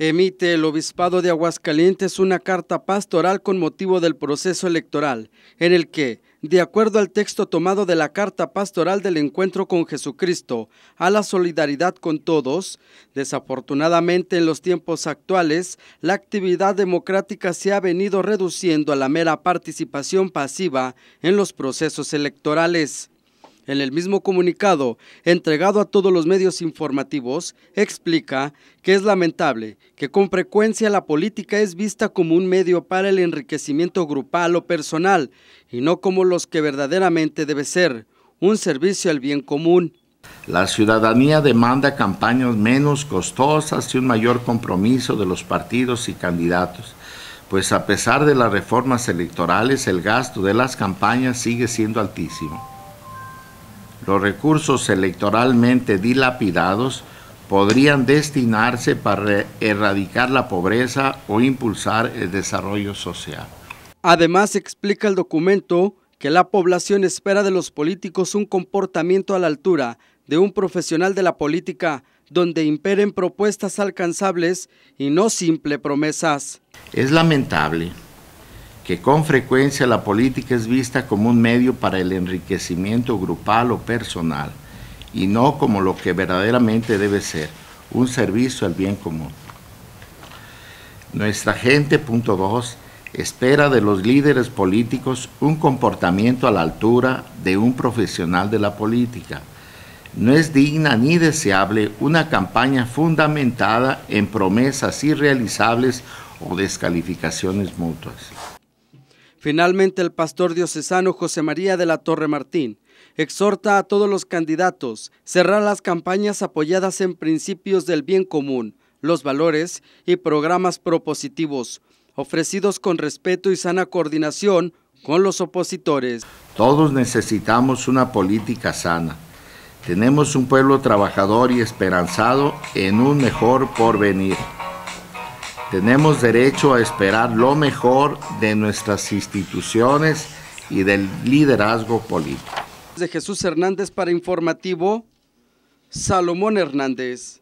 emite el Obispado de Aguascalientes una carta pastoral con motivo del proceso electoral, en el que, de acuerdo al texto tomado de la carta pastoral del encuentro con Jesucristo, a la solidaridad con todos, desafortunadamente en los tiempos actuales, la actividad democrática se ha venido reduciendo a la mera participación pasiva en los procesos electorales. En el mismo comunicado entregado a todos los medios informativos, explica que es lamentable que con frecuencia la política es vista como un medio para el enriquecimiento grupal o personal y no como los que verdaderamente debe ser, un servicio al bien común. La ciudadanía demanda campañas menos costosas y un mayor compromiso de los partidos y candidatos, pues a pesar de las reformas electorales el gasto de las campañas sigue siendo altísimo los recursos electoralmente dilapidados podrían destinarse para erradicar la pobreza o impulsar el desarrollo social. Además, explica el documento que la población espera de los políticos un comportamiento a la altura de un profesional de la política, donde imperen propuestas alcanzables y no simple promesas. Es lamentable que con frecuencia la política es vista como un medio para el enriquecimiento grupal o personal y no como lo que verdaderamente debe ser, un servicio al bien común. Nuestra gente, punto 2, espera de los líderes políticos un comportamiento a la altura de un profesional de la política. No es digna ni deseable una campaña fundamentada en promesas irrealizables o descalificaciones mutuas. Finalmente, el pastor diocesano José María de la Torre Martín exhorta a todos los candidatos cerrar las campañas apoyadas en principios del bien común, los valores y programas propositivos, ofrecidos con respeto y sana coordinación con los opositores. Todos necesitamos una política sana. Tenemos un pueblo trabajador y esperanzado en un mejor porvenir. Tenemos derecho a esperar lo mejor de nuestras instituciones y del liderazgo político. De Jesús Hernández para Informativo, Salomón Hernández.